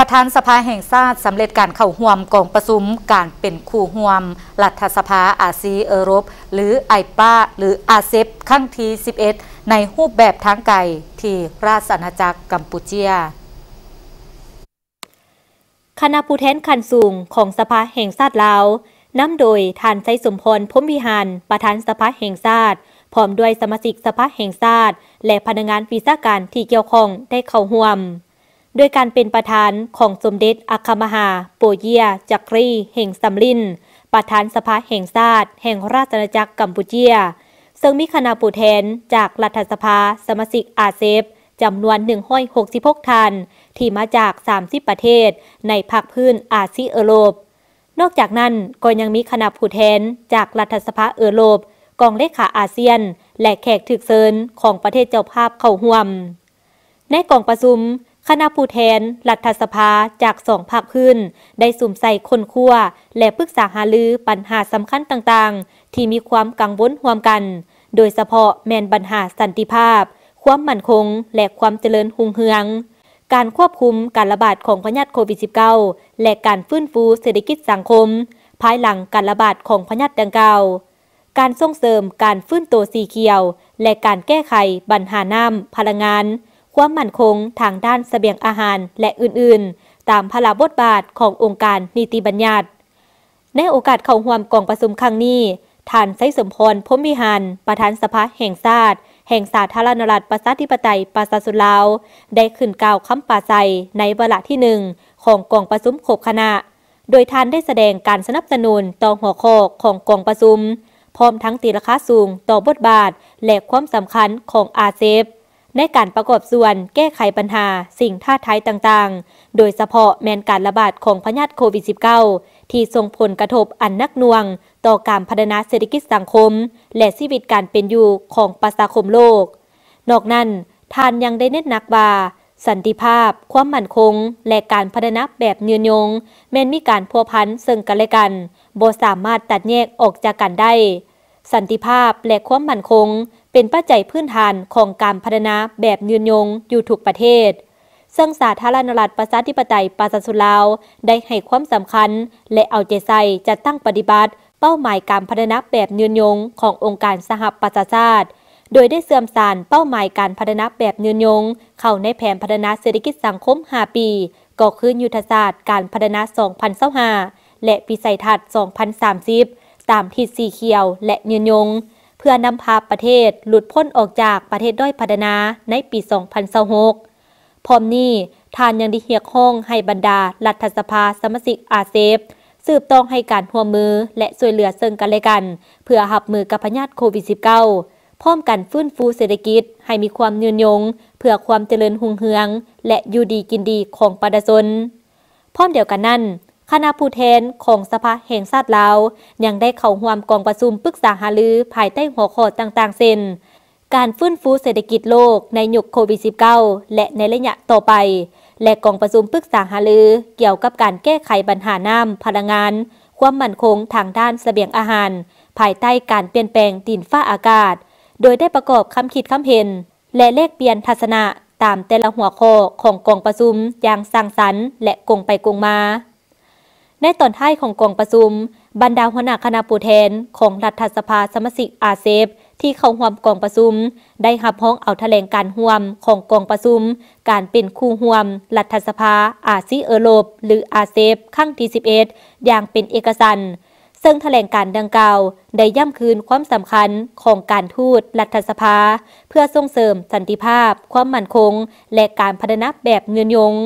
ประธานสภาแห่งชาติสำเร็จการเข้าห่วมกองประชุมการเป็นคู่ห่วม รัฐสภาอาซีเอรบหรือไอป้าหรืออาเซฟขั้งที่11 ในรูปแบบทางไกลที่ราชอาณาจักรกัมพูเชีย คณะผู้แทนขันสูงของสภาแห่งชาติลาวนำโดยท่านไซสมพรพมพิหาร ประธานสภาแห่งชาติพร้อมด้วยสมาชิกสภาแห่งชาติและพนักงานวิชาการที่เกี่ยวข้องได้เข้าห่วมโดยการเป็นประธานของสมเด็จอัคมหา โปเยีย จักรีแห่งสัมลิน ประธานสภาแห่งชาติแห่งราชอาณาจักรกัมพูเชีย ซึ่งมีคณะผู้แทนจากรัฐสภา สมาชิกอาเซฟจำนวน166ท่าน ที่มาจาก 30 ประเทศ ในภาคพื้นอาซีเอโรป นอกจากนั้นก็ยังมีคณะผู้แทนจากรัฐสภาเอโรปกองเลขาอาเซียนและแขกถึกเซินของประเทศเจ้าภาพเข้าห่วม ในกองประชุมคณะผู้แทนรัฐสภาจากสองภาคพื้นได้สุ่มใส่คนคั่วและปรึกษาหารือ ปัญหาสำคัญต่างๆ ที่มีความกังวลห่วมกัน โดยเฉพาะแมนปัญหาสันติภาพ ความมั่นคง และความเจริญหุ่งเฮือง การควบคุมการระบาดของพยาธิโควิด -19 และการฟื้นฟูเศรษฐกิจสังคม ภายหลังการระบาดของพยาธิดังกล่าว การส่งเสริมการฟื้นตัวสีเขียว และการแก้ไขปัญหาน้ำพลังงานความมั่นคงทางด้านสเสบียงอาหารและอื่นๆ ตามพละาบทบาทขององค์การนิติบัญญัติ ในโอกาสเข้าห่วมกองประชุมครั้งนี้ ท่านไซสมพรพมพิหาร ประธานสภาแห่งชาติแห่งสาธารณรัฐประชาธิปไตยประชาสุลาว ได้ขึ้นกล่าวคำปาใจในเวลาที่หนึ่งของกองประชุมขบคณะ โดยท่านได้แสดงการสนับสนุนต่อหัวข้อของกองประชุม พร้อมทั้งตีราคาสูงต่อบทบาท และความสำคัญของอาเซฟในการประกอบส่วนแก้ไขปัญหาสิ่งท้าทายต่างๆโดยเฉพาะแมนการระบาดของพยาธิโควิด -19 ที่ส่งผลกระทบอันนักน่วง ต่อการพัฒนาเศรษฐกิจสังคม และชีวิตการเป็นอยู่ของประชาคมโลก นอกนั้นท่านยังได้เน้นหนักว่า สันติภาพความมั่นคง และการพัฒนาแบบเนืนยง แม้นมีการพัวพันซึ่งกันและกันบ่สามารถตัดแยกออกจากกันได้ สันติภาพและความมั่นคงเป็นปัจจัยพื้นฐานของการพัฒนาแบบยืนยงอยู่ทุกประเทศ ซึ่งสาธารณรัฐประชาธิปไตยปาสสุลาวได้ให้ความสำคัญ และเอาใจใส่จัดตั้งปฏิบัติเป้าหมายการพัฒนา แบบยืนยงขององค์การสหประชาชาติ โดยได้เสื่อมสารเป้าหมายการพัฒนาแบบยืนยง เข้าในแผนพัฒนาเศรษฐกิจสังคม 5 ปี ก็คือยุทธศาสตร์การพัฒนา 2025และปีไสยทัด2030 ตามที่สีเขียวและยืนยงเพื่อนำพาประเทศหลุดพ้นออกจากประเทศด้อยพัฒนาในปี 2026พร้อมนี้ท่านยังได้เหียกห้องให้บรรดา รัฐสภาสมาชิกอาเซฟสืบต้องให้การหัวมือและช่วยเหลือเซิงกันและกันเพื่อหับมือกับพยาธิโควิด -19 พร้อมกันฟื้นฟูเศรษฐกิจให้มีความยืนยง เพื่อความเจริญหุ่งเฮือง และอยู่ดีกินดีของประชาชนพร้อมเดียวกันนั้นคณะผู้แทนของสภาแห่งชาติลาวยังได้เข้าร่วมกองประชุมปรึกษาหารือภายใต้หัวข้อต่างๆ เช่น การฟื้นฟูเศรษฐกิจโลกในยุคโควิด -19 และในระยะต่อไป และกองประชุมปรึกษาหารือเกี่ยวกับการแก้ไขปัญหาน้ำ พลังงาน ความมั่นคงทางด้านสเสบียงอาหาร ภายใต้การเปลี่ยนแปลงดินฟ้าอากาศ โดยได้ประกอบคำคิดคำเห็น และเลขเปลี่ยนทัศนะตามแต่ละหัวข้อของกองประชุมอย่างสร้างสรรค์ และกงไปกงมาในตอนท้ายของกองประชุม บรรดาหัวหน้าคณะผู้แทนของรัฐสภาสมาชิกอาเซฟที่เข้าห่วมกองประชุมได้หับห้องเอาแถลงการห่วมของกองประชุม การเป็นคู่ห่วม รัฐสภา อาซีเอโรปหรืออาเซฟขั้งที่11อย่างเป็นเอกสารซึ่งแถลงการดังกล่าว ได้ย่ำคืนความสำคัญของการทูตรัฐสภา เพื่อส่งเสริม สันติภาพ ความมั่นคงและการพัฒนาแบบเงินยง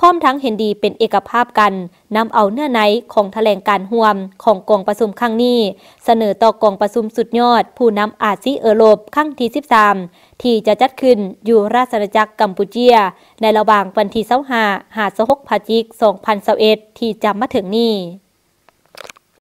พร้อมทั้งเห็นดีเป็นเอกภาพกันนำเอาเนื้อในของแถลงการห่วมของกองประชุมครั้งนี้ เสนอต่อกองประชุมสุดยอดผู้นำอาซีเอโรปครั้งที่13 ที่จะจัดขึ้นอยู่ราชอาณาจักรกัมพูเชีย ในระหว่างวันที่เส2าหาสหกพาจิก2021ที่จะมาถึงนี้